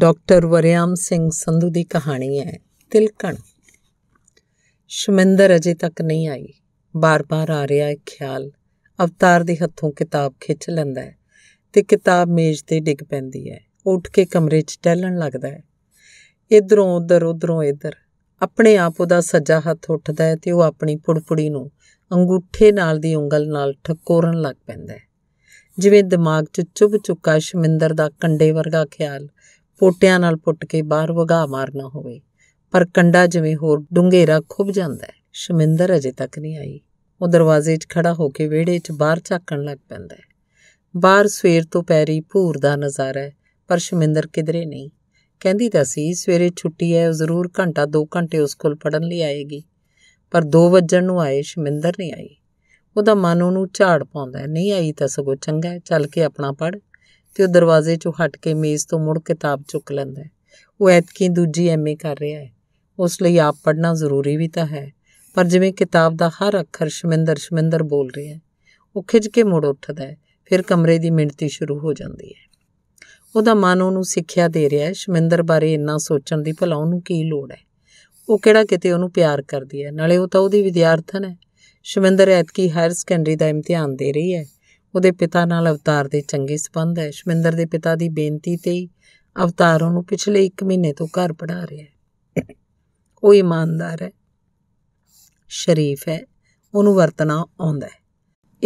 doctor Waryam Singh Sandhu ਦੀ ਕਹਾਣੀ ਹੈ ਤਿਲਕਣ ਸ਼ਮਿੰਦਰ ਅਜੇ ਤੱਕ ਨਹੀਂ ਆਈ ਬਾਰ-ਬਾਰ ਆ ਰਿਹਾ ਹੈ ਖਿਆਲ ਅਵਤਾਰ ਦੇ ਹੱਥੋਂ ਕਿਤਾਬ ਖਿੱਚ ਲੈਂਦਾ ਹੈ ਤੇ ਕਿਤਾਬ ਮੇਜ਼ ਤੇ ਡਿੱਗ ਪੈਂਦੀ ਹੈ ਉੱਠ ਕੇ ਕਮਰੇ 'ਚ ਟਹਿਲਣ ਲੱਗਦਾ ਹੈ ਇਧਰੋਂ ਉਧਰ ਉਧਰੋਂ ਇਧਰ ਆਪਣੇ ਆਪ ਉਹਦਾ ਸੱਜਾ ਹੱਥ ਉੱਠਦਾ ਹੈ ਤੇ ਉਹ ਆਪਣੀ ਪੁੜਪੁੜੀ ਨੂੰ ਅੰਗੂਠੇ ਨਾਲ ਦੀ ਉਂਗਲ ਨਾਲ ਠਕੋਰਨ ਲੱਗ ਪੈਂਦਾ ਹੈ ਜਿਵੇਂ ਦਿਮਾਗ 'ਚ ਚੁੱਭ ਚੁੱਕਾ ਸ਼ਮਿੰਦਰ ਦਾ ਕੰਡੇ ਵਰਗਾ ਖਿਆਲ ਪੋਟਿਆਂ ਨਾਲ ਪੁੱਟ ਕੇ ਬਾਹਰ ਵਗਾ ਮਾਰਨਾ ਹੋਵੇ ਪਰ ਕੰਡਾ ਜਿਵੇਂ ਹੋਰ ਡੁੰਗੇਰਾ ਖੁੱਭ ਜਾਂਦਾ ਹੈ ਸ਼ਮਿੰਦਰ ਅਜੇ ਤੱਕ ਨਹੀਂ ਆਈ ਉਹ ਦਰਵਾਜ਼ੇ 'ਚ ਖੜਾ ਹੋ ਕੇ ਵਿਹੜੇ 'ਚ ਬਾਹਰ ਝਾਕਣ ਲੱਗ ਪੈਂਦਾ ਹੈ ਬਾਹਰ ਸਵੇਰ ਤੋਂ ਪੈਰੀ ਭੂਰ ਦਾ ਨਜ਼ਾਰਾ ਹੈ ਪਰ ਸ਼ਮਿੰਦਰ ਕਿਧਰੇ ਨਹੀਂ ਕਹਿੰਦੀ ਤਾਂ ਸੀ ਸਵੇਰੇ ਛੁੱਟੀ ਹੈ ਉਹ ਜ਼ਰੂਰ ਘੰਟਾ 2 ਘੰਟੇ ਉਸ ਕੋਲ ਪੜਨ ਲਈ ਆਏਗੀ ਪਰ 2 ਵਜਣ ਨੂੰ ਆਏ ਸ਼ਮਿੰਦਰ ਨਹੀਂ ਆਈ ਉਹਦਾ ਮਨ ਉਹਨੂੰ ਝਾੜ ਪਾਉਂਦਾ ਨਹੀਂ ਆਈ ਤਾਂ ਸਗੋਂ ਚੰਗਾ ਚੱਲ ਕੇ ਆਪਣਾ ਪੜ ਤੇ ਉਹ ਦਰਵਾਜ਼ੇ 'ਚੋਂ ਹਟ ਕੇ ਮੇਜ਼ ਤੋਂ ਮੁੜ ਕਿਤਾਬ ਚੁੱਕ ਲੈਂਦਾ ਹੈ ਉਹ ਐਤਕੀ ਦੂਜੀ ਐਮਏ ਕਰ ਰਿਹਾ ਹੈ ਉਸ ਲਈ ਆਪ ਪੜ੍ਹਨਾ ਜ਼ਰੂਰੀ ਵੀ ਤਾਂ ਹੈ ਪਰ ਜਿਵੇਂ ਕਿਤਾਬ ਦਾ ਹਰ ਅੱਖਰ ਸ਼ਮਿੰਦਰ ਸ਼ਮਿੰਦਰ ਬੋਲ ਰਿਹਾ ਹੈ ਉਹ ਖਿੱਚ ਕੇ ਮੁੜ ਉੱਠਦਾ ਹੈ ਫਿਰ ਕਮਰੇ ਦੀ ਮਿੰਟੀ ਸ਼ੁਰੂ ਹੋ ਜਾਂਦੀ ਹੈ ਉਹਦਾ ਮਨ ਉਹਨੂੰ ਸਿੱਖਿਆ ਦੇ ਰਿਹਾ ਹੈ ਸ਼ਮਿੰਦਰ ਬਾਰੇ ਇੰਨਾ ਸੋਚਣ ਦੀ ਭਲਾ ਉਹਨੂੰ ਕੀ ਲੋੜ ਹੈ ਉਹ ਕਿਹੜਾ ਕਿਤੇ ਉਹਨੂੰ ਪਿਆਰ ਕਰਦੀ ਹੈ ਨਾਲੇ ਉਹ ਤਾਂ ਉਹਦੀ ਵਿਦਿਆਰਥਣ ਹੈ ਸ਼ਮਿੰਦਰ ਐਤਕੀ ਹਾਇਰ ਸੈਕੰਡਰੀ ਦਾ ਇਮਤਿਹਾਨ ਦੇ ਰਹੀ ਹੈ ਉਹਦੇ ਪਿਤਾ ਨਾਲ ਅਵਤਾਰ ਦੇ ਚੰਗੇ ਸਬੰਧ ਹੈ ਸ਼ਮਿੰਦਰ ਦੇ ਪਿਤਾ ਦੀ ਬੇਨਤੀ ਤੇ ਅਵਤਾਰ ਉਹਨੂੰ ਪਿਛਲੇ 1 ਮਹੀਨੇ ਤੋਂ ਘਰ ਪੜਾ ਰਿਹਾ ਹੈ ਉਹ ਇਮਾਨਦਾਰ ਹੈ ਸ਼ਰੀਫ ਹੈ ਉਹਨੂੰ ਵਰਤਣਾ ਆਉਂਦਾ ਹੈ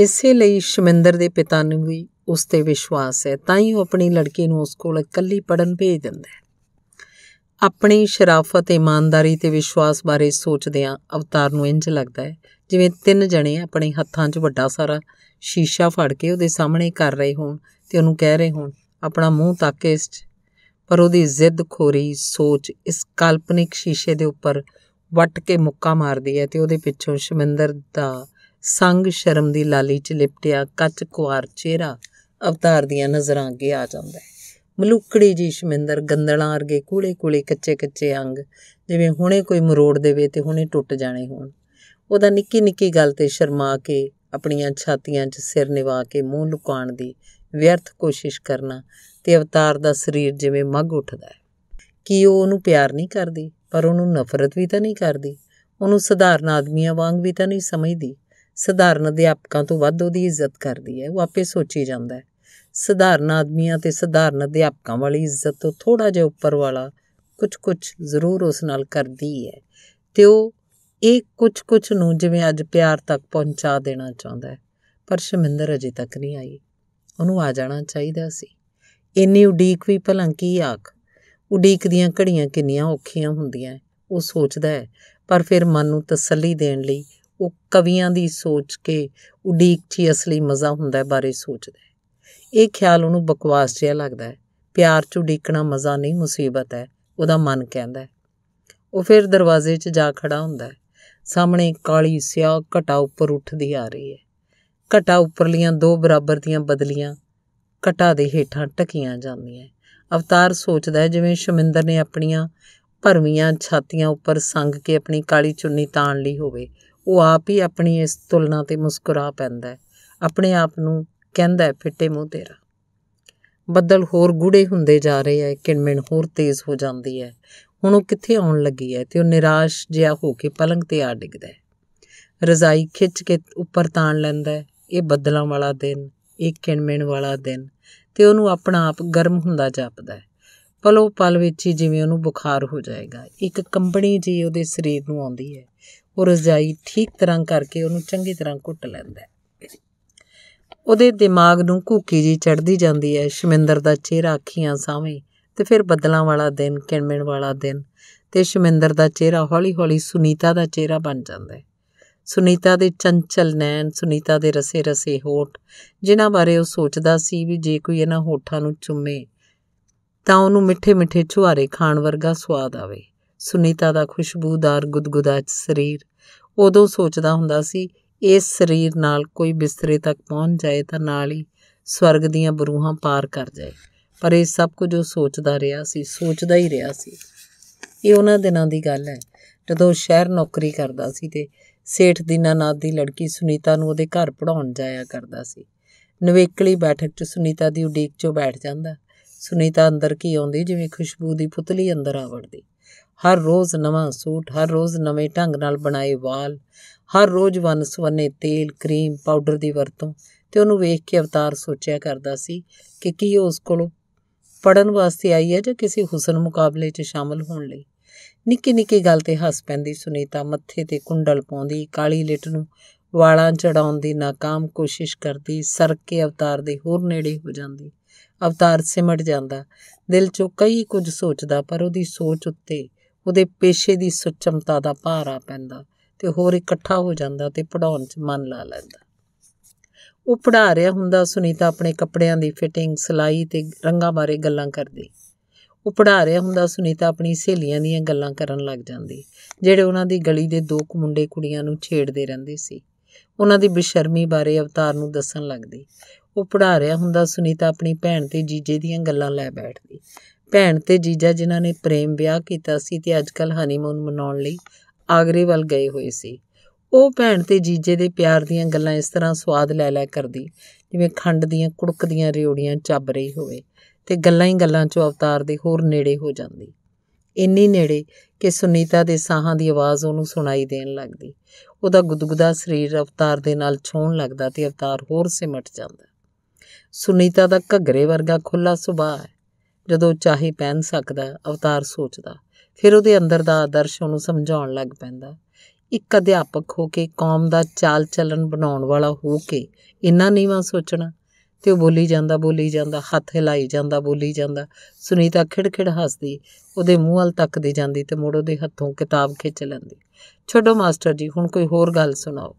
ਇਸੇ ਲਈ ਸ਼ਮਿੰਦਰ ਦੇ ਪਿਤਾ ਨੂੰ ਵੀ ਉਸ ਤੇ ਵਿਸ਼ਵਾਸ ਹੈ ਤਾਂ ਹੀ ਉਹ ਆਪਣੀ ਲੜਕੀ ਨੂੰ ਉਸ ਕੋਲ ਇਕੱਲੀ ਪੜਨ ਭੇਜ ਦਿੰਦਾ ਹੈ ਆਪਣੀ ਸ਼ਰਾਫਤ ਇਮਾਨਦਾਰੀ ਤੇ ਵਿਸ਼ਵਾਸ ਬਾਰੇ ਸੋਚਦਿਆਂ ਅਵਤਾਰ ਨੂੰ ਇੰਜ ਲੱਗਦਾ ਹੈ ਜਿਵੇਂ ਤਿੰਨ ਜਣੇ ਆਪਣੇ ਹੱਥਾਂ 'ਚ ਵੱਡਾ ਸਾਰਾ ਸ਼ੀਸ਼ਾ ਫੜ ਕੇ ਉਹਦੇ ਸਾਹਮਣੇ ਕਰ ਰਹੇ ਹੋਣ ਤੇ ਉਹਨੂੰ ਕਹਿ ਰਹੇ ਹੋਣ ਆਪਣਾ ਮੂੰਹ ਤੱਕ ਇਸ 'ਚ ਪਰ ਉਹਦੀ ਜ਼ਿੱਦ ਖੋਰੀ ਸੋਚ ਇਸ ਕਾਲਪਨਿਕ ਸ਼ੀਸ਼ੇ ਦੇ ਉੱਪਰ ਵੱਟ ਕੇ ਮੁੱਕਾ ਮਾਰਦੀ ਹੈ ਤੇ ਉਹਦੇ ਪਿੱਛੋਂ ਸ਼ਮਿੰਦਰ ਦਾ ਸੰਗ ਸ਼ਰਮ ਦੀ ਲਾਲੀ 'ਚ ਲਿਪਟਿਆ ਕੱਚ ਕੁਆਰ ਚਿਹਰਾ ਅਵਤਾਰ ਦੀਆਂ ਨਜ਼ਰਾਂ ਅੱਗੇ ਆ ਜਾਂਦਾ ਹੈ ਮਲੂਕੜੀ ਜੀ ਸ਼ਮਿੰਦਰ ਗੰਦਲਾਂ ਵਰਗੇ ਕੂਲੇ ਕੂਲੇ ਕੱਚੇ ਕੱਚੇ ਅੰਗ ਜਿਵੇਂ ਹੁਣੇ ਕੋਈ ਮਰੋੜ ਦੇਵੇ ਤੇ ਹੁਣੇ ਟੁੱਟ ਜਾਣੇ ਹੋਣ ਉਹਦਾ ਨਿੱਕੀ ਨਿੱਕੀ ਗੱਲ ਤੇ ਸ਼ਰਮਾ ਕੇ ਆਪਣੀਆਂ ਛਾਤੀਆਂ 'ਚ ਸਿਰ ਨਿਵਾ ਕੇ ਮੂੰਹ ਲੁਕਾਉਣ ਦੀ ਵਿਅਰਥ ਕੋਸ਼ਿਸ਼ ਕਰਨਾ ਤੇ ਅਵਤਾਰ ਦਾ ਸਰੀਰ ਜਿਵੇਂ ਮੱਗ ਉੱਠਦਾ ਹੈ ਕੀ ਉਹ ਉਹਨੂੰ ਪਿਆਰ ਨਹੀਂ ਕਰਦੀ ਪਰ ਉਹਨੂੰ ਨਫ਼ਰਤ ਵੀ ਤਾਂ ਨਹੀਂ ਕਰਦੀ ਉਹਨੂੰ ਸਧਾਰਨ ਆਦਮੀਆਂ ਵਾਂਗ ਵੀ ਤਾਂ ਨਹੀਂ ਸਮਝਦੀ ਸਧਾਰਨ ਅਧਿਆਪਕਾਂ ਤੋਂ ਵੱਧ ਉਹਦੀ ਇੱਜ਼ਤ ਕਰਦੀ ਹੈ ਉਹ ਆਪੇ ਸੋਚੀ ਜਾਂਦਾ ਹੈ ਸਧਾਰਨ ਆਦਮੀਆਂ ਤੇ ਸਧਾਰਨ ਅਧਿਆਪਕਾਂ ਵਾਲੀ ਇੱਜ਼ਤ ਤੋਂ ਥੋੜਾ ਜਿਹਾ ਉੱਪਰ ਵਾਲਾ ਕੁਝ-ਕੁਝ ਜ਼ਰੂਰ ਉਸ ਨਾਲ ਕਰਦੀ ਹੈ ਤੇ ਉਹ ਇਹ ਕੁਝ-ਕੁਝ ਨੂੰ ਜਿਵੇਂ ਅੱਜ ਪਿਆਰ ਤੱਕ ਪਹੁੰਚਾ ਦੇਣਾ ਚਾਹੁੰਦਾ ਹੈ ਪਰ ਸ਼ਮਿੰਦਰ ਅਜੇ ਤੱਕ ਨਹੀਂ ਆਈ ਉਹਨੂੰ ਆ ਜਾਣਾ ਚਾਹੀਦਾ ਸੀ ਇੰਨੀ ਉਡੀਕ ਵੀ ਭਲਾਂ ਕੀ ਆਖ ਉਡੀਕ ਦੀਆਂ ਘੜੀਆਂ ਕਿੰਨੀਆਂ ਔਖੀਆਂ ਹੁੰਦੀਆਂ ਉਹ ਸੋਚਦਾ ਹੈ ਪਰ ਫਿਰ ਮਨ ਨੂੰ ਤਸੱਲੀ ਦੇਣ ਲਈ ਉਹ ਕਵੀਆਂ ਦੀ ਸੋਚ ਕੇ ਉਡੀਕ 'ਚ ਅਸਲੀ ਮਜ਼ਾ ਹੁੰਦਾ ਹੈ ਬਾਰੇ ਸੋਚਦਾ ਇਹ ਖਿਆਲ ਉਹਨੂੰ ਬਕਵਾਸ ਜਿਹਾ ਲੱਗਦਾ ਹੈ ਪਿਆਰ 'ਚ ਉਡੀਕਣਾ ਮਜ਼ਾ ਨਹੀਂ ਮੁਸੀਬਤ ਹੈ ਉਹਦਾ ਮਨ ਕਹਿੰਦਾ ਹੈ ਉਹ ਫਿਰ ਦਰਵਾਜ਼ੇ 'ਚ ਜਾ ਖੜਾ ਹੁੰਦਾ ਹੈ ਸਾਹਮਣੇ ਕਾਲੀ ਸਿਆਹ ਘਟਾ ਉੱਪਰ ਉੱਠਦੀ ਆ ਰਹੀ ਹੈ ਘਟਾ ਉੱਪਰਲੀਆਂ ਦੋ ਬਰਾਬਰ ਦੀਆਂ ਬਦਲੀਆਂ ਘਟਾ ਦੇ ਹੇਠਾਂ ਟਕੀਆਂ ਜਾਂਦੀਆਂ ਅਵਤਾਰ ਸੋਚਦਾ ਹੈ ਜਿਵੇਂ ਸ਼ਮਿੰਦਰ ਨੇ ਆਪਣੀਆਂ ਭਰਵੀਆਂ ਛਾਤੀਆਂ ਉੱਪਰ ਸੰਗ ਕੇ ਆਪਣੀ ਕਾਲੀ ਚੁੰਨੀ ਤਾਣ ਲਈ ਹੋਵੇ ਉਹ ਆਪ ਹੀ ਆਪਣੀ ਇਸ ਤੁਲਨਾ ਤੇ ਮੁਸਕਰਾ ਪੈਂਦਾ ਹੈ ਆਪਣੇ ਆਪ ਨੂੰ ਕਹਿੰਦਾ ਫਿੱਟੇ ਮੂੰਹ ਤੇਰਾ ਬੱਦਲ ਹੋਰ ਗੂੜੇ ਹੁੰਦੇ ਜਾ ਰਹੇ ਐ ਕਿਣਮਿਣ ਹੋਰ ਤੇਜ਼ ਹੋ ਜਾਂਦੀ ਐ ਹੁਣ ਉਹ ਕਿੱਥੇ ਆਉਣ ਲੱਗੀ ਐ ਤੇ ਉਹ ਨਿਰਾਸ਼ ਜਿਹਾ ਹੋ ਕੇ ਪਲੰਗ ਤੇ ਆ ਡਿੱਗਦਾ ਹੈ ਰਜ਼ਾਈ ਖਿੱਚ ਕੇ ਉੱਪਰ ਤਾਣ ਲੈਂਦਾ ਹੈ ਇਹ ਬੱਦਲਾਂ ਵਾਲਾ ਦਿਨ ਇਹ ਕਿਣਮਿਣ ਵਾਲਾ ਦਿਨ ਤੇ ਉਹਨੂੰ ਆਪਣਾ ਆਪ ਗਰਮ ਹੁੰਦਾ ਜਾਪਦਾ ਹੈ ਪਲੋ ਪਲ ਵਿੱਚ ਹੀ ਜਿਵੇਂ ਉਹਨੂੰ ਬੁਖਾਰ ਹੋ ਜਾਏਗਾ ਇੱਕ ਕੰਬਣੀ ਜੀ ਉਹਦੇ ਸਰੀਰ ਨੂੰ ਆਉਂਦੀ ਹੈ ਉਹ ਰਜ਼ਾਈ ਠੀਕ ਤਰ੍ਹਾਂ ਕਰਕੇ ਉਹਨੂੰ ਚੰਗੀ ਤਰ੍ਹਾਂ ਘੁੱਟ ਲੈਂਦਾ ਹੈ ਉਹਦੇ ਦਿਮਾਗ ਨੂੰ ਘੂਕੀ ਜੀ ਚੜਦੀ ਜਾਂਦੀ ਹੈ ਸ਼ਮਿੰਦਰ ਦਾ ਚਿਹਰਾ ਅੱਖੀਆਂ ਸਾਹਮਣੇ ਤੇ ਫਿਰ ਬੱਦਲਾਂ ਵਾਲਾ ਦਿਨ ਕਿਣਮਣ ਵਾਲਾ ਦਿਨ ਤੇ ਸ਼ਮਿੰਦਰ ਦਾ ਚਿਹਰਾ ਹੌਲੀ-ਹੌਲੀ ਸੁਨੀਤਾ ਦਾ ਚਿਹਰਾ ਬਣ ਜਾਂਦਾ ਹੈ ਸੁਨੀਤਾ ਦੇ ਚੰਚਲ ਨੈਣ ਸੁਨੀਤਾ ਦੇ ਰਸੇ-ਰਸੇ ਹੋਠ ਜਿਨ੍ਹਾਂ ਬਾਰੇ ਉਹ ਸੋਚਦਾ ਸੀ ਵੀ ਜੇ ਕੋਈ ਇਹਨਾਂ ਹੋਠਾਂ ਨੂੰ ਚੁੰਮੇ ਤਾਂ ਉਹਨੂੰ ਮਿੱਠੇ-ਮਿੱਠੇ ਛੁਹਾਰੇ ਖਾਣ ਵਰਗਾ ਸਵਾਦ ਆਵੇ ਸੁਨੀਤਾ ਦਾ ਖੁਸ਼ਬੂਦਾਰ ਗੁਦਗੁਦਾ ਸਰੀਰ ਉਦੋਂ ਸੋਚਦਾ ਹੁੰਦਾ ਸੀ ਇਸ ਸਰੀਰ ਨਾਲ ਕੋਈ ਬਿਸਤਰੇ ਤੱਕ ਪਹੁੰਚ ਜਾਏ ਤਾਂ ਨਾਲ ਹੀ ਸਵਰਗ ਦੀਆਂ ਬਰੂਹਾਂ ਪਾਰ ਕਰ ਜਾਏ ਪਰ ਇਹ ਸਭ ਕੁਝ ਉਹ ਸੋਚਦਾ ਰਿਹਾ ਸੀ ਸੋਚਦਾ ਹੀ ਰਿਹਾ ਸੀ ਇਹ ਉਹਨਾਂ ਦਿਨਾਂ ਦੀ ਗੱਲ ਹੈ ਜਦੋਂ ਸ਼ਹਿਰ ਨੌਕਰੀ ਕਰਦਾ ਸੀ ਤੇ ਸੇਠ ਦੀ ਨਾਨਾ ਦੀ ਲੜਕੀ ਸੁਨੀਤਾ ਨੂੰ ਉਹਦੇ ਘਰ ਪੜਾਉਣ ਜਾਇਆ ਕਰਦਾ ਸੀ ਨਵੇਕਲੀ ਬੈਠਕ 'ਚ ਸੁਨੀਤਾ ਦੀ ਉਡੀਕ 'ਚੋਂ ਬੈਠ ਜਾਂਦਾ ਸੁਨੀਤਾ ਅੰਦਰ ਕੀ ਆਉਂਦੀ ਜਿਵੇਂ ਖੁਸ਼ਬੂ ਦੀ ਪੁਤਲੀ ਅੰਦਰ ਆਵੜਦੀ ਹਰ ਰੋਜ਼ ਨਵਾਂ ਸੂਟ ਹਰ ਰੋਜ਼ ਨਵੇਂ ਢੰਗ ਨਾਲ ਬਣਾਏ ਵਾਲ ਹਰ ਰੋਜ਼ ਵਨ ਸੁਵਨੇ ਤੇਲ ਕਰੀਮ ਪਾਊਡਰ ਦੀ ਵਰਤੋਂ ਤੇ ਉਹਨੂੰ ਵੇਖ ਕੇ ਅਵਤਾਰ ਸੋਚਿਆ ਕਰਦਾ ਸੀ ਕਿ ਕੀ ਉਸ ਕੋਲ ਪੜਨ ਵਾਸਤੇ ਆਈ ਹੈ ਜਾਂ ਕਿਸੇ ਹੁਸਨ ਮੁਕਾਬਲੇ 'ਚ ਸ਼ਾਮਲ ਹੋਣ ਲਈ ਨਿੱਕੀ ਨਿੱਕੀ ਗੱਲ ਤੇ ਹੱਸ ਪੈਂਦੀ ਸੁਨੀਤਾ ਮੱਥੇ ਤੇ ਕੁੰਡਲ ਪਾਉਂਦੀ ਕਾਲੀ ਲਿਟ ਨੂੰ ਵਾਲਾਂ ਚੜਾਉਣ ਦੀ ناکਾਮ ਕੋਸ਼ਿਸ਼ ਕਰਦੀ ਸਰ ਕੇ ਅਵਤਾਰ ਦੇ ਹੋਰ ਨੇੜੇ ਹੋ ਜਾਂਦੀ ਅਵਤਾਰ ਸਿਮਟ ਜਾਂਦਾ ਦਿਲ 'ਚੋਂ ਕਈ ਕੁਝ ਸੋਚਦਾ ਪਰ ਉਹਦੀ ਸੋਚ ਉੱਤੇ ਉਹਦੇ ਪੇਸ਼ੇ ਦੀ ਸੁਚਮਤਾ ਦਾ ਭਾਰ ਆ ਪੈਂਦਾ ਤੇ ਹੋਰ ਇਕੱਠਾ ਹੋ ਜਾਂਦਾ ਤੇ ਪੜਾਉਣ 'ਚ ਮਨ ਲਾ ਲੈਂਦਾ ਉਹ ਪੜਾ ਰਿਹਾ ਹੁੰਦਾ ਸੁਨੀਤਾ ਆਪਣੇ ਕੱਪੜਿਆਂ ਦੀ ਫਿਟਿੰਗ ਸਲਾਈ ਤੇ ਰੰਗਾਂ ਬਾਰੇ ਗੱਲਾਂ ਕਰਦੀ ਉਹ ਪੜਾ ਰਿਹਾ ਹੁੰਦਾ ਸੁਨੀਤਾ ਆਪਣੀ ਸਹੇਲੀਆਂ ਦੀਆਂ ਗੱਲਾਂ ਕਰਨ ਲੱਗ ਜਾਂਦੀ ਜਿਹੜੇ ਉਹਨਾਂ ਦੀ ਗਲੀ ਦੇ ਦੋ ਕੁ ਮੁੰਡੇ ਕੁੜੀਆਂ ਨੂੰ ਛੇੜਦੇ ਰਹਿੰਦੇ ਸੀ ਉਹਨਾਂ ਦੀ ਬੇਸ਼ਰਮੀ ਬਾਰੇ ਅਵਤਾਰ ਨੂੰ ਦੱਸਣ ਲੱਗਦੀ ਉਹ ਪੜਾ ਰਿਹਾ ਹੁੰਦਾ ਸੁਨੀਤਾ ਆਪਣੀ ਭੈਣ ਤੇ ਜੀਜੇ ਦੀਆਂ ਗੱਲਾਂ ਲੈ ਬੈਠਦੀ ਭੈਣ ਤੇ ਜੀਜਾ ਜਿਨ੍ਹਾਂ ਨੇ ਪ੍ਰੇਮ ਵਿਆਹ ਕੀਤਾ ਸੀ ਤੇ ਅੱਜਕੱਲ ਹਨੀਮੂਨ ਮਨਾਉਣ ਲਈ ਆਗਰੇ ਵੱਲ ਗਏ ਹੋਏ ਸੀ ਉਹ ਭੈਣ ਤੇ ਜੀਜੇ ਦੇ ਪਿਆਰ ਦੀਆਂ ਗੱਲਾਂ ਇਸ ਤਰ੍ਹਾਂ ਸਵਾਦ ਲੈ ਲੈ ਕਰਦੀ ਜਿਵੇਂ ਖੰਡ ਦੀਆਂ ਕੁੜਕਦੀਆਂ ਰਿਉੜੀਆਂ ਚੱਬ ਰਹੀ ਹੋਵੇ ਤੇ ਗੱਲਾਂ ਹੀ ਗੱਲਾਂ 'ਚ ਅਵਤਾਰ ਦੇ ਹੋਰ ਨੇੜੇ ਹੋ ਜਾਂਦੀ ਇੰਨੀ ਨੇੜੇ ਕਿ ਸੁਨੀਤਾ ਦੇ ਸਾਹਾਂ ਦੀ ਆਵਾਜ਼ ਉਹਨੂੰ ਸੁਣਾਈ ਦੇਣ ਲੱਗਦੀ ਉਹਦਾ ਗੁਦਗੁਦਾ ਸਰੀਰ ਅਵਤਾਰ ਦੇ ਨਾਲ ਛੋਣ ਲੱਗਦਾ ਤੇ ਅਵਤਾਰ ਹੋਰ ਸਿਮਟ ਜਾਂਦਾ ਸੁਨੀਤਾ ਦਾ ਘਗਰੇ ਵਰਗਾ ਖੁੱਲਾ ਸੁਭਾਅ ਹੈ ਜਦੋਂ ਚਾਹੇ ਪਹਿਨ ਸਕਦਾ ਅਵਤਾਰ ਸੋਚਦਾ ਫਿਰ ਉਹਦੇ ਅੰਦਰ ਦਾ ਆਦਰਸ਼ ਉਹਨੂੰ ਸਮਝਾਉਣ ਲੱਗ ਪੈਂਦਾ ਇੱਕ ਅਧਿਆਪਕ ਹੋ ਕੇ ਕੌਮ ਦਾ ਚਾਲ ਚੱਲਣ ਬਣਾਉਣ ਵਾਲਾ ਹੋ ਕੇ ਇੰਨਾ ਨੀਵਾ ਸੋਚਣਾ ਤੇ ਉਹ ਬੋਲੀ ਜਾਂਦਾ ਬੋਲੀ ਜਾਂਦਾ ਹੱਥ ਹਿਲਾਈ ਜਾਂਦਾ ਬੋਲੀ ਜਾਂਦਾ ਸੁਨੀਤਾ ਖਿੜਖਿੜ ਹੱਸਦੀ ਉਹਦੇ ਮੂੰਹ ਤੱਕ ਤੱਕਦੀ ਜਾਂਦੀ ਤੇ ਮੋੜ ਉਹਦੇ ਹੱਥੋਂ ਕਿਤਾਬ ਖਿੱਚ ਲੈਂਦੀ ਛੱਡੋ ਮਾਸਟਰ ਜੀ ਹੁਣ ਕੋਈ ਹੋਰ ਗੱਲ ਸੁਣਾਓ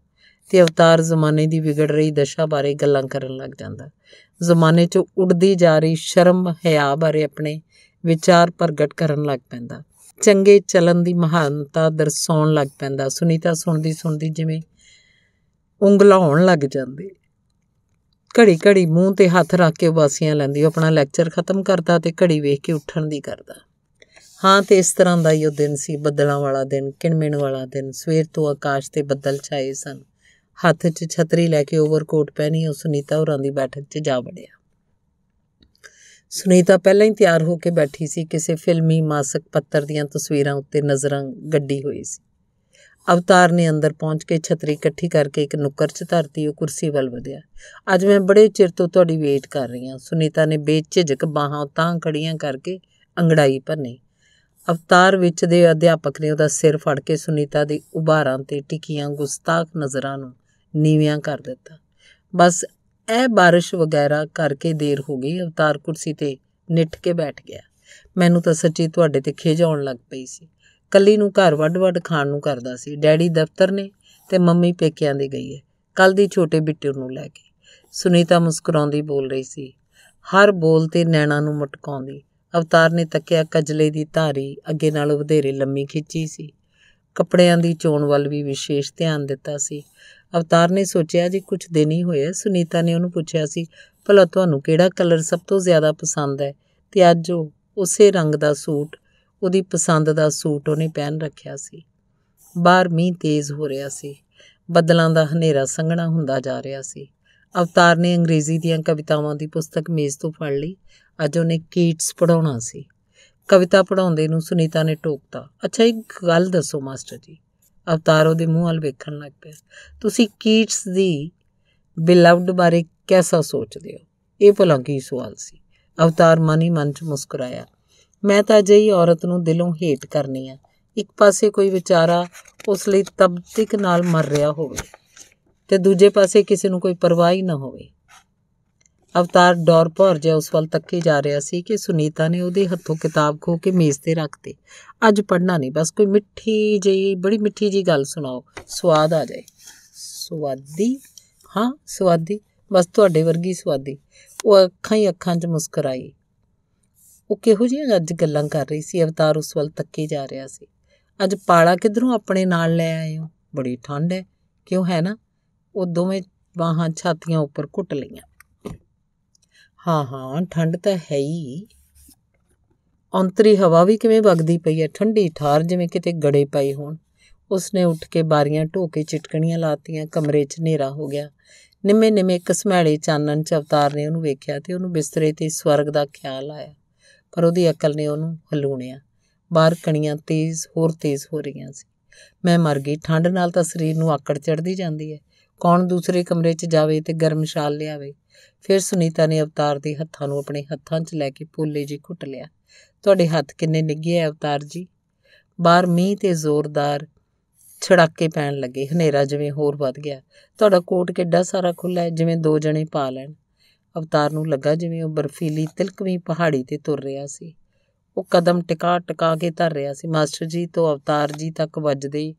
ਤੇ ਅਵਤਾਰ ਜ਼ਮਾਨੇ ਦੀ ਵਿਗੜ ਰਹੀ ਦਸ਼ਾ ਬਾਰੇ ਗੱਲਾਂ ਕਰਨ ਲੱਗ ਜਾਂਦਾ ਜ਼ਮਾਨੇ 'ਚ ਉੱਡਦੀ ਜਾ ਰਹੀ ਸ਼ਰਮ ਹਿਆ ਬਾਰੇ ਆਪਣੇ ਵਿਚਾਰ ਪ੍ਰਗਟ ਕਰਨ ਲੱਗ ਪੈਂਦਾ ਚੰਗੇ ਚਲਨ ਦੀ ਮਹਾਨਤਾ ਦਰਸਾਉਣ ਲੱਗ ਪੈਂਦਾ ਸੁਨੀਤਾ ਸੁਣਦੀ ਸੁਣਦੀ ਜਿਵੇਂ ਉਂਗਲਾਉਣ ਲੱਗ ਜਾਂਦੀ ਘੜੀ ਘੜੀ ਮੂੰਹ ਤੇ ਹੱਥ ਰੱਖ ਕੇ ਵਾਸੀਆਂ ਲੈਂਦੀ ਆਪਣਾ ਲੈਕਚਰ ਖਤਮ ਕਰਦਾ ਤੇ ਘੜੀ ਵੇਖ ਕੇ ਉੱਠਣ ਦੀ ਕਰਦਾ ਹਾਂ ਤੇ ਇਸ ਤਰ੍ਹਾਂ ਦਾ ਹੀ ਉਹ ਦਿਨ ਸੀ ਬੱਦਲਾਂ ਵਾਲਾ ਦਿਨ ਕਿਣਮਿਣ ਵਾਲਾ ਦਿਨ ਸਵੇਰ ਤੋਂ ਆਕਾਸ਼ ਤੇ ਬੱਦਲ ਛਾਏ ਸਨ ਹੱਥ 'ਚ ਛਤਰੀ ਲੈ ਕੇ ਓਵਰਕੋਟ ਪਹਿਨੀ ਉਹ ਸੁਨੀਤਾ ਹੋਰਾਂ ਦੀ ਬੈਠਕ 'ਚ ਜਾ ਵੜਿਆ ਸੁਨੀਤਾ ਪਹਿਲਾਂ ਹੀ ਤਿਆਰ ਹੋ ਕੇ ਬੈਠੀ ਸੀ ਕਿਸੇ ਫਿਲਮੀ ਮਾਸਕ ਪੱਤਰ ਦੀਆਂ ਤਸਵੀਰਾਂ ਉੱਤੇ ਨਜ਼ਰਾਂ ਗੱਡੀ ਹੋਈ ਸੀ ਅਵਤਾਰ ਨੇ ਅੰਦਰ ਪਹੁੰਚ ਕੇ ਛਤਰੀ ਇਕੱਠੀ ਕਰਕੇ ਇੱਕ ਨੁੱਕਰ 'ਚ ਧਰਤੀ ਉਹ ਕੁਰਸੀ ਵੱਲ ਵਧਿਆ ਅੱਜ ਮੈਂ ਬੜੇ ਚਿਰ ਤੋਂ ਤੁਹਾਡੀ ਵੇਟ ਕਰ ਰਹੀ ਹਾਂ ਸੁਨੀਤਾ ਨੇ ਬੇਝਿਜਕ ਬਾਹਾਂ ਤਾਂ ਖੜੀਆਂ ਕਰਕੇ ਅੰਗੜਾਈ ਭੰਨੀ ਅਵਤਾਰ ਵਿੱਚ ਦੇ ਅਧਿਆਪਕ ਨੇ ਉਹਦਾ ਸਿਰ ਫੜ ਕੇ ਸੁਨੀਤਾ ਦੀ ਉਭਾਰਾਂ ਤੇ ਟਿਕੀਆਂ ਗੁਸਤਾਖ ਨਜ਼ਰਾਂ ਨੂੰ ਨੀਵਿਆਂ ਕਰ ਦਿੱਤਾ ਬਸ ਇਹ بارش ਵਗੈਰਾ ਕਰਕੇ ਦੇਰ ਹੋ ਗਈ ਅਵਤਾਰ ਕੁਰਸੀ ਤੇ ਨਿੱਠ ਕੇ ਬੈਠ ਗਿਆ ਮੈਨੂੰ ਤਾਂ ਸੱਚੀ ਤੁਹਾਡੇ ਤੇ ਖਿਜ ਆਉਣ ਲੱਗ ਪਈ ਸੀ ਕੱਲੀ ਨੂੰ ਘਰ ਵੱਡ-ਵੱਡ ਖਾਣ ਨੂੰ ਕਰਦਾ ਸੀ ਡੈਡੀ ਦਫ਼ਤਰ ਨੇ ਤੇ ਮੰਮੀ ਪੇਕਿਆਂ ਦੇ ਗਈ ਹੈ ਕੱਲ ਦੀ ਛੋਟੇ ਬਿੱਟੇ ਨੂੰ ਲੈ ਕੇ ਸੁਨੀਤਾ ਮੁਸਕਰਾਉਂਦੀ ਬੋਲ ਰਹੀ ਸੀ ਹਰ ਬੋਲ ਤੇ ਨੈਣਾ ਨੂੰ ਮਟਕਾਉਂਦੀ ਅਵਤਾਰ ਨੇ ਤੱਕਿਆ ਕਜਲੇ ਦੀ ਧਾਰੀ ਅੱਗੇ ਨਾਲੋਂ ਵਧੇਰੇ ਲੰਮੀ ਖਿੱਚੀ ਸੀ ਕੱਪੜਿਆਂ ਦੀ ਚੋਣ ਵੱਲ ਵੀ ਵਿਸ਼ੇਸ਼ ਧਿਆਨ ਦਿੱਤਾ ਸੀ ਅਵਤਾਰ ਨੇ ਸੋਚਿਆ ਜੀ ਕੁਝ ਦਿਨ ਹੀ ਹੋਏ ਸੁਨੀਤਾ ਨੇ ਉਹਨੂੰ ਪੁੱਛਿਆ ਸੀ ਭਲਾ ਤੁਹਾਨੂੰ ਕਿਹੜਾ ਕਲਰ ਸਭ ਤੋਂ ਜ਼ਿਆਦਾ ਪਸੰਦ ਹੈ ਤੇ ਅੱਜ ਉਹ ਉਸੇ ਰੰਗ ਦਾ ਸੂਟ ਉਹਦੀ ਪਸੰਦ ਦਾ ਸੂਟ ਉਹਨੇ ਪਹਿਨ ਰੱਖਿਆ ਸੀ ਬਾਹਰ ਮੀਂਹ ਤੇਜ਼ ਹੋ ਰਿਹਾ ਸੀ ਬੱਦਲਾਂ ਦਾ ਹਨੇਰਾ ਸੰਘਣਾ ਹੁੰਦਾ ਜਾ ਰਿਹਾ ਸੀ ਅਵਤਾਰ ਨੇ ਅੰਗਰੇਜ਼ੀ ਦੀਆਂ ਕਵਿਤਾਵਾਂ ਦੀ ਪੁਸਤਕ ਮੇਜ਼ ਤੋਂ ਫੜ ਲਈ ਅੱਜ ਉਹਨੇ ਕੀਟਸ ਪੜਾਉਣਾ ਸੀ ਕਵਿਤਾ ਪੜਾਉਂਦੇ ਨੂੰ ਸੁਨੀਤਾ ਨੇ ਟੋਕਤਾ ਅੱਛਾ ਇੱਕ ਗੱਲ ਦੱਸੋ ਮਾਸਟਰ ਜੀ ਅਵਤਾਰ ਉਹਦੇ ਮੂੰਹ ਵੱਲ ਵੇਖਣ ਲੱਗ ਪਿਆ ਤੁਸੀਂ ਕੀਟਸ ਦੀ ਬਿਲਵਡ ਬਾਰੇ ਕਿਹਦਾ ਸੋਚਦੇ ਹੋ ਇਹ ਭਲਾ ਕੀ ਸਵਾਲ ਸੀ ਅਵਤਾਰ ਮਨ ਹੀ ਮਨ ਚ ਮੁਸਕਰਾਇਆ ਮੈਂ ਤਾਂ ਅਜਿਹੀ ਔਰਤ ਨੂੰ ਦਿਲੋਂ ਹੇਟ ਕਰਨੀ ਆ ਇੱਕ ਪਾਸੇ ਕੋਈ ਵਿਚਾਰਾ ਉਸ ਲਈ ਤਬਤਿਕ ਨਾਲ ਮਰ ਰਿਹਾ ਹੋਵੇ ਤੇ ਦੂਜੇ ਪਾਸੇ ਕਿਸੇ ਨੂੰ ਕੋਈ ਪਰਵਾਹ ਹੀ ਨਾ ਹੋਵੇ ਅਵਤਾਰ ਡੌਰ ਭਰ ਜਿਹਾ ਉਸ ਵੱਲ ਤੱਕੇ ਜਾ ਰਿਹਾ ਸੀ ਕਿ ਸੁਨੀਤਾ ਨੇ ਉਹਦੇ ਹੱਥੋਂ ਕਿਤਾਬ ਖੋ ਕੇ ਮੇਜ਼ ਤੇ ਰੱਖਤੀ ਅੱਜ ਪੜਨਾ ਨਹੀਂ ਬਸ ਕੋਈ ਮਿੱਠੀ ਜਿਹੀ ਬੜੀ ਮਿੱਠੀ ਜੀ ਗੱਲ ਸੁਣਾਓ ਸਵਾਦ ਆ ਜਾਏ ਸਵਾਦੀ ਹਾਂ ਸਵਾਦੀ ਬਸ ਤੁਹਾਡੇ ਵਰਗੀ ਸਵਾਦੀ ਉਹ ਅੱਖਾਂ ਹੀ ਅੱਖਾਂ 'ਚ ਮੁਸਕਰਾਈ ਉਹ ਕਿਹੋ ਜਿਹੀਆਂ ਅੱਜ ਗੱਲਾਂ ਕਰ ਰਹੀ ਸੀ ਅਵਤਾਰ ਉਸ ਵੱਲ ਤੱਕੇ ਜਾ ਰਿਹਾ ਸੀ ਅੱਜ ਪਾਲਾ ਕਿਧਰੋਂ ਆਪਣੇ ਨਾਲ ਲੈ ਆਏ ਹੋ ਬੜੀ ਠੰਡ ਹੈ ਕਿਉਂ ਹੈ ਨਾ ਉਹ ਦੋਵੇਂ ਬਾਹਾਂ ਛਾਤੀਆਂ ਉੱਪਰ ਘੁੱਟ ਲਈਆਂ ਹਾਂ ਹਾਂ ਠੰਡ ਤਾਂ ਹੈ ਹੀ ਅੰਤਰੀ ਹਵਾ ਵੀ ਕਿਵੇਂ ਵਗਦੀ ਪਈ ਹੈ ਠੰਡੀ ਠਾਰ ਜਿਵੇਂ ਕਿਤੇ ਗੜੇ ਪਏ ਹੋਣ ਉਸਨੇ ਉੱਠ ਕੇ ਬਾਰੀਆਂ ਢੋਕੇ ਚਿਟਕਣੀਆਂ ਲਾਤੀਆਂ ਕਮਰੇ 'ਚ ਹਨੇਰਾ ਹੋ ਗਿਆ ਨਿਮੇ ਨਿਮੇ ਇੱਕ ਸਮੈਲੇ ਚਾਨਣ 'ਚ ਅਵਤਾਰ ਨੇ ਉਹਨੂੰ ਵੇਖਿਆ ਤੇ ਉਹਨੂੰ ਬਿਸਤਰੇ ਤੇ ਸਵਰਗ ਦਾ ਖਿਆਲ ਆਇਆ ਪਰ ਉਹਦੀ ਅਕਲ ਨੇ ਉਹਨੂੰ ਹਲੂਣਿਆ ਬਾਹਰ ਕਣੀਆਂ ਤੇਜ਼ ਹੋਰ ਤੇਜ਼ ਹੋ ਰਹੀਆਂ ਸੀ ਮੈਂ ਮਰ ਗਈ ਠੰਡ ਨਾਲ ਤਾਂ ਸਰੀਰ ਨੂੰ ਆਕੜ ਚੜਦੀ ਜਾਂਦੀ ਹੈ ਕੌਣ ਦੂਸਰੇ ਕਮਰੇ 'ਚ ਜਾਵੇ ਤੇ ਗਰਮ ਸ਼ਾਲ ਲਿਆਵੇ ਫਿਰ ਸੁਨੀਤਾ ਨੇ ਅਵਤਾਰ ਦੇ ਹੱਥਾਂ ਨੂੰ ਆਪਣੇ ਹੱਥਾਂ 'ਚ ਲੈ ਕੇ ਭੋਲੇ ਜੀ ਘੁੱਟ ਲਿਆ ਤੁਹਾਡੇ ਹੱਥ ਕਿੰਨੇ ਨਿੱਗੇ ਐ ਅਵਤਾਰ ਜੀ ਬਾਹਰ ਮੀਂਹ ਤੇ ਜ਼ੋਰਦਾਰ ਛੜਾਕੇ ਪੈਣ ਲੱਗੇ ਹਨੇਰਾ ਜਿਵੇਂ ਹੋਰ ਵੱਧ ਗਿਆ ਤੁਹਾਡਾ ਕੋਟ ਕਿੱਡਾ ਸਾਰਾ ਖੁੱਲਾ ਹੈ ਜਿਵੇਂ ਦੋ ਜਣੇ ਪਾ ਲੈਣ ਅਵਤਾਰ ਨੂੰ ਲੱਗਾ ਜਿਵੇਂ ਉਹ ਬਰਫੀਲੀ ਤਿਲਕਵੀਂ ਪਹਾੜੀ ਤੇ ਤੁਰ ਰਿਹਾ ਸੀ ਉਹ ਕਦਮ ਟਿਕਾ ਟਿਕਾ ਕੇ ਧਰ ਰਿਹਾ ਸੀ ਮਾਸਟਰ ਜੀ ਤੋਂ ਅਵਤਾਰ ਜੀ ਤੱਕ ਵੱਜਦੇ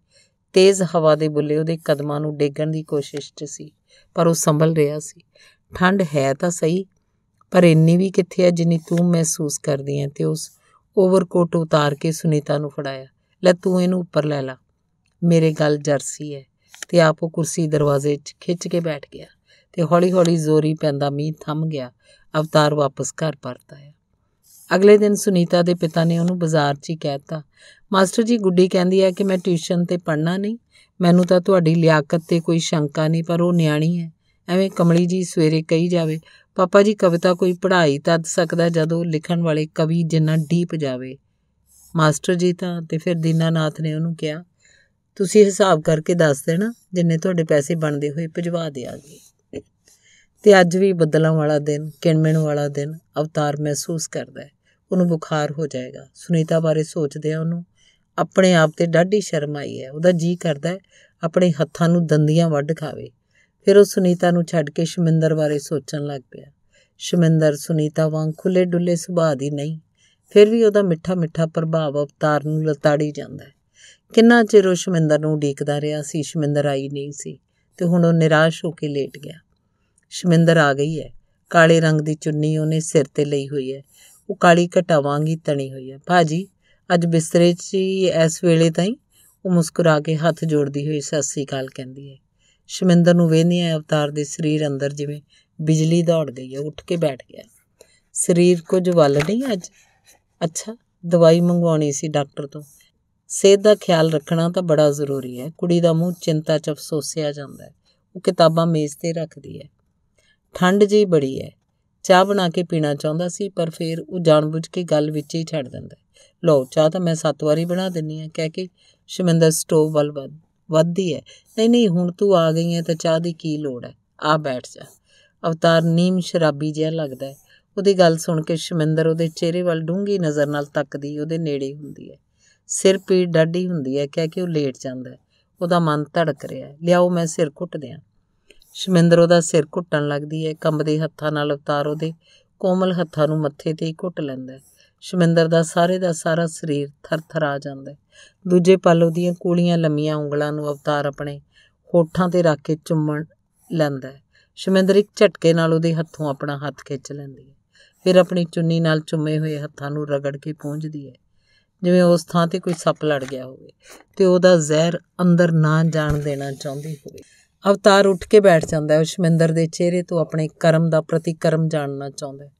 ਤੇਜ਼ ਹਵਾ ਦੇ ਬੁੱਲੇ ਉਹਦੇ ਕਦਮਾਂ ਨੂੰ ਡੇਗਣ ਦੀ ਕੋਸ਼ਿਸ਼ 'ਚ ਸੀ ਪਰ ਉਹ ਸੰਭਲ ਰਿਹਾ ਸੀ ਠੰਡ ਹੈ ਤਾਂ ਸਹੀ ਪਰ ਇੰਨੀ ਵੀ ਕਿੱਥੇ ਹੈ ਜਿੰਨੀ ਤੂੰ ਮਹਿਸੂਸ ਕਰਦੀ ਹੈ ਤੇ ਉਸ ਓਵਰਕੋਟ ਉਤਾਰ ਕੇ ਸੁਨੀਤਾ ਨੂੰ ਫੜਾਇਆ ਲੈ ਤੂੰ ਇਹਨੂੰ ਉੱਪਰ ਲੈ ਲਾ ਮੇਰੇ ਗੱਲ ਜਰਸੀ ਹੈ ਤੇ ਆਪ ਉਹ ਕੁਰਸੀ ਦਰਵਾਜ਼ੇ 'ਚ ਖਿੱਚ ਕੇ ਬੈਠ ਗਿਆ ਤੇ ਹੌਲੀ-ਹੌਲੀ ਜ਼ੋਰੀ ਪੈਂਦਾ ਮੀਂਹ ਥੰਮ ਗਿਆ ਅਵਤਾਰ ਵਾਪਸ ਘਰ ਪਰਤ ਆਇਆ ਅਗਲੇ ਦਿਨ ਸੁਨੀਤਾ ਦੇ ਪਿਤਾ ਨੇ ਉਹਨੂੰ ਬਾਜ਼ਾਰ 'ਚ ਹੀ ਕਹਿਤਾ ਮਾਸਟਰ ਜੀ ਗੁੱਡੀ ਕਹਿੰਦੀ ਹੈ ਕਿ ਮੈਂ ਟਿਊਸ਼ਨ ਤੇ ਪੜਨਾ ਨਹੀਂ ਮੈਨੂੰ ਤਾਂ ਤੁਹਾਡੀ ਲਿਆਕਤ ਤੇ ਕੋਈ ਸ਼ੰਕਾ ਨਹੀਂ ਪਰ ਉਹ ਨਿਆਣੀ ਹੈ ਐਵੇਂ ਕਮਲੀ ਜੀ ਸਵੇਰੇ ਕਹੀ ਜਾਵੇ ਪਾਪਾ ਜੀ ਕਵਿਤਾ ਕੋਈ ਪੜ੍ਹਾਈ ਤਦ ਸਕਦਾ ਜਦੋਂ ਲਿਖਣ ਵਾਲੇ ਕਵੀ ਜਿੰਨਾ ਡੀਪ ਜਾਵੇ ਮਾਸਟਰ ਜੀ ਤਾਂ ਤੇ ਫਿਰ ਦੀਨਾਨਾਥ ਨੇ ਉਹਨੂੰ ਕਿਹਾ ਤੁਸੀਂ ਹਿਸਾਬ ਕਰਕੇ ਦੱਸ ਦੇਣਾ ਜਿੰਨੇ ਤੁਹਾਡੇ ਪੈਸੇ ਬਣਦੇ ਹੋਏ ਭਜਵਾ ਆਗੇ ਤੇ ਅੱਜ ਵੀ ਬੱਦਲਾਂ ਵਾਲਾ ਦਿਨ ਕਿਣਮਣ ਵਾਲਾ ਦਿਨ ਅਵਤਾਰ ਮਹਿਸੂਸ ਕਰਦਾ ਹੈ ਉਹਨੂੰ ਬੁਖਾਰ ਹੋ ਜਾਏਗਾ ਸੁਨੀਤਾ ਬਾਰੇ ਸੋਚਦੇ ਆ ਉਹਨੂੰ ਆਪਣੇ ਆਪ ਤੇ ਡਾਢੀ ਸ਼ਰਮ ਆਈ ਹੈ ਉਹਦਾ ਜੀ ਕਰਦਾ ਆਪਣੇ ਹੱਥਾਂ ਨੂੰ ਦੰਦੀਆਂ ਵੱਢ ਖਾਵੇ ਫਿਰ ਉਹ ਸੁਨੀਤਾ ਨੂੰ ਛੱਡ ਕੇ ਸ਼ਮਿੰਦਰ ਬਾਰੇ ਸੋਚਣ ਲੱਗ ਪਿਆ ਸ਼ਮਿੰਦਰ ਸੁਨੀਤਾ ਵਾਂਗ ਖੁੱਲੇ ਡੁੱਲੇ ਸੁਭਾਅ ਦੀ ਨਹੀਂ ਫਿਰ ਵੀ ਉਹਦਾ ਮਿੱਠਾ ਮਿੱਠਾ ਪ੍ਰਭਾਵ ਅਵਤਾਰ ਨੂੰ ਲਤਾੜੀ ਜਾਂਦਾ ਹੈ ਕਿੰਨਾ ਚਿਰ ਉਹ ਸ਼ਮਿੰਦਰ ਨੂੰ ਉਡੀਕਦਾ ਰਿਹਾ ਸੀ ਸ਼ਮਿੰਦਰ ਆਈ ਨਹੀਂ ਸੀ ਤੇ ਹੁਣ ਉਹ ਨਿਰਾਸ਼ ਹੋ ਕੇ ਲੇਟ ਗਿਆ ਸ਼ਮਿੰਦਰ ਆ ਗਈ ਹੈ ਕਾਲੇ ਰੰਗ ਦੀ ਚੁੰਨੀ ਉਹਨੇ ਸਿਰ ਤੇ ਲਈ ਹੋਈ ਹੈ ਉਹ ਕਾਲੀ ਘਟਾਵਾਂਗੀ ਤਣੀ ਹੋਈ ਹੈ ਭਾਜੀ ਅੱਜ ਬਿਸਤਰੇ 'ਚ ਹੀ ਇਸ ਵੇਲੇ ਤਾਈਂ ਉਹ ਮੁਸਕਰਾ ਕੇ ਹੱਥ ਜੋੜਦੀ ਹੋਈ ਸਤਿ ਸ੍ਰੀ ਅਕਾਲ ਕਹਿੰਦੀ ਹੈ ਸ਼ਮਿੰਦਰ ਨੂੰ ਵੇਹਨੀ ਹੈ ਅਵਤਾਰ ਦੇ ਸਰੀਰ ਅੰਦਰ ਜਿਵੇਂ ਬਿਜਲੀ ਦੌੜ ਗਈ ਹੈ ਉੱਠ ਕੇ ਬੈਠ ਗਿਆ ਸਰੀਰ ਕੁਝ ਵੱਲ ਨਹੀਂ ਅੱਜ ਅੱਛਾ ਦਵਾਈ ਮੰਗਵਾਉਣੀ ਸੀ ਡਾਕਟਰ ਤੋਂ ਸਿਹਤ ਦਾ ਖਿਆਲ ਰੱਖਣਾ ਤਾਂ ਬੜਾ ਜ਼ਰੂਰੀ ਹੈ ਕੁੜੀ ਦਾ ਮੂੰਹ ਚਿੰਤਾ ਚ ਅਫਸੋਸਿਆ ਜਾਂਦਾ ਹੈ ਉਹ ਕਿਤਾਬਾਂ ਮੇਜ਼ ਤੇ ਰੱਖਦੀ ਹੈ ਠੰਡ ਜੀ ਬੜੀ ਹੈ ਚਾਹ ਬਣਾ ਕੇ ਪੀਣਾ ਚਾਹੁੰਦਾ ਸੀ ਪਰ ਫਿਰ ਉਹ ਜਾਣਬੁੱਝ ਕੇ ਗੱਲ ਵਿੱਚ ਹੀ ਛੱਡ ਦਿੰਦਾ ਲਓ ਚਾਹ ਤਾਂ ਮੈਂ ਸੱਤ ਵਾਰੀ ਬਣਾ ਦਿੰਨੀ ਆ ਕਹਿ ਕੇ ਸ਼ਮਿੰਦਰ ਸਟੋਵ ਵੱਲ ਵੱਧਦੀ ਹੈ ਨਹੀਂ ਨਹੀਂ ਹੁਣ ਤੂੰ ਆ ਗਈ ਹੈ ਤਾਂ ਚਾਹ ਦੀ ਕੀ ਲੋੜ ਹੈ ਆ ਬੈਠ ਜਾ ਅਵਤਾਰ ਨੀਮ ਸ਼ਰਾਬੀ ਜਿਹਾ ਲੱਗਦਾ ਹੈ ਉਹਦੀ ਗੱਲ ਸੁਣ ਕੇ ਸ਼ਮਿੰਦਰ ਉਹਦੇ ਚਿਹਰੇ ਵੱਲ ਡੂੰਗੀ ਨਜ਼ਰ ਨਾਲ ਤੱਕਦੀ ਉਹਦੇ ਨੇੜੇ ਹੁੰਦੀ ਹੈ ਸਿਰ ਪੀੜ ਡਾਢੀ ਹੁੰਦੀ ਹੈ ਕਹਿ ਕੇ ਉਹ ਲੇਟ ਜਾਂਦਾ ਉਹਦਾ ਮਨ ਧੜਕ ਰਿਹਾ ਲਿਆਓ ਮੈਂ ਸਿਰ ਘੁੱਟ ਦਿਆਂ ਸ਼ਮਿੰਦਰ ਉਹਦਾ ਸਿਰ ਘੁੱਟਣ ਲੱਗਦੀ ਹੈ ਕੰਬਦੇ ਹੱਥਾਂ ਨਾਲ ਅਵਤਾਰ ਉਹਦੇ ਕੋਮਲ ਹੱਥਾਂ ਨੂੰ ਮੱਥੇ ਤੇ ਘੁੱਟ ਲੈਂਦਾ ਹੈ ਸ਼ਮਿੰਦਰ ਦਾ ਸਾਰੇ ਦਾ ਸਾਰਾ ਸਰੀਰ ਥਰਥਰਾ ਜਾਂਦਾ ਹੈ ਦੂਜੇ ਪਲ ਉਹਦੀਆਂ ਕੂਲੀਆਂ ਲੰਮੀਆਂ ਉਂਗਲਾਂ ਨੂੰ ਅਵਤਾਰ ਆਪਣੇ ਹੋਠਾਂ ਤੇ ਰੱਖ ਕੇ ਚੁੰਮਣ ਲੈਂਦਾ ਹੈ ਸ਼ਮਿੰਦਰ ਇੱਕ ਝਟਕੇ ਨਾਲ ਉਹਦੇ ਹੱਥੋਂ ਆਪਣਾ ਹੱਥ ਖਿੱਚ ਲੈਂਦੀ ਹੈ ਫਿਰ ਆਪਣੀ ਚੁੰਨੀ ਨਾਲ ਚੁੰਮੇ ਹੋਏ ਹੱਥਾਂ ਨੂੰ ਰਗੜ ਕੇ ਪੂੰਝਦੀ ਹੈ ਜਿਵੇਂ ਉਸ ਥਾਂ ਤੇ ਕੋਈ ਸੱਪ ਲੜ ਗਿਆ ਹੋਵੇ ਤੇ ਉਹਦਾ ਜ਼ਹਿਰ ਅੰਦਰ ਨਾ ਜਾਣ ਦੇਣਾ ਚਾਹੁੰਦੀ ਹੋਵੇ ਅਵਤਾਰ ਉੱਠ ਕੇ ਬੈਠ ਜਾਂਦਾ ਹੈ ਸ਼ਮਿੰਦਰ ਦੇ ਚਿਹਰੇ ਤੋਂ ਆਪਣੇ ਕਰਮ ਦਾ ਪ੍ਰਤੀਕਰਮ ਜਾਣਨਾ ਚਾਹੁੰਦਾ ਹੈ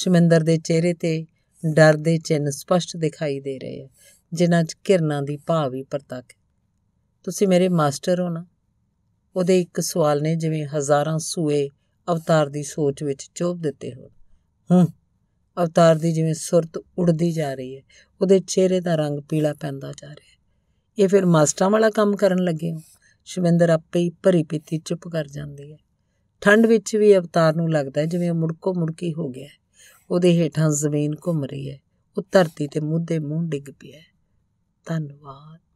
ਸ਼ਮਿੰਦਰ ਦੇ ਚਿਹਰੇ ਤੇ ਡਰ ਦੇ ਚਿੰਨ ਸਪਸ਼ਟ ਦਿਖਾਈ ਦੇ ਰਹੇ ਹੈ ਜਿਨ੍ਹਾਂ 'ਚ ਕਿਰਨਾਂ ਦੀ ਭਾਵ ਵੀ ਪ੍ਰਤੱਖ ਤੁਸੀਂ ਮੇਰੇ ਮਾਸਟਰ ਹੋ ਨਾ ਉਹਦੇ ਇੱਕ ਸਵਾਲ ਨੇ ਜਿਵੇਂ ਹਜ਼ਾਰਾਂ ਸੂਏ ਅਵਤਾਰ ਦੀ ਸੋਚ ਵਿੱਚ ਚੋਬ ਦਿੱਤੇ ਹੋਣ ਹੂੰ ਅਵਤਾਰ ਦੀ ਜਿਵੇਂ ਸੁਰਤ ਉੜਦੀ ਜਾ ਰਹੀ ਹੈ ਉਹਦੇ ਚਿਹਰੇ ਦਾ ਰੰਗ ਪੀਲਾ ਪੈਂਦਾ ਜਾ ਰਿਹਾ ਹੈ ਇਹ ਫਿਰ ਮਾਸਟਰਾਂ ਵਾਲਾ ਕੰਮ ਕਰਨ ਲੱਗੇ ਹੋ ਸ਼ਵਿੰਦਰ ਆਪੇ ਹੀ ਭਰੀ ਪੀਤੀ ਚੁੱਪ ਕਰ ਜਾਂਦੀ ਹੈ ਠੰਡ ਵਿੱਚ ਵੀ ਅਵਤਾਰ ਨੂੰ ਲੱਗਦਾ ਜਿਵੇਂ ਮੁੜਕੋ ਮੁੜਕੀ ਹੋ ਗਿਆ ਉਹਦੇ ਹੇਠਾਂ ਜ਼ਮੀਨ ਘੁੰਮ ਰਹੀ ਹੈ ਉਹ ਧਰਤੀ ਤੇ ਮੂਧੇ ਮੂੰਹ ਡਿੱਗ ਪਿਆ ਧੰਨਵਾਦ